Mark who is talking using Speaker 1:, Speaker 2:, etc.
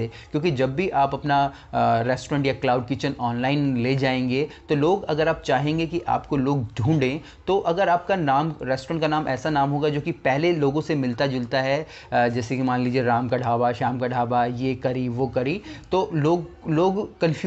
Speaker 1: क्योंकि जब भी आप अपना रेस्टोरेंट या क्लाउड किचन ऑनलाइन ले जाएंगे तो लोग अगर आप चाहेंगे कि आपको लोग ढूंढें तो अगर आपका नाम रेस्टोरेंट का नाम ऐसा नाम होगा जो कि पहले लोगों से मिलता जुलता है जैसे कि मान लीजिए राम का ढाबा श्याम का ढाबा ये करी वो करी तो लोग लोग कन्फ्यूज